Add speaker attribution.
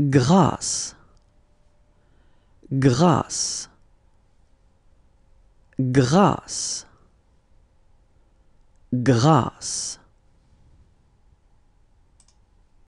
Speaker 1: grâce, grâce, grâce, grâce.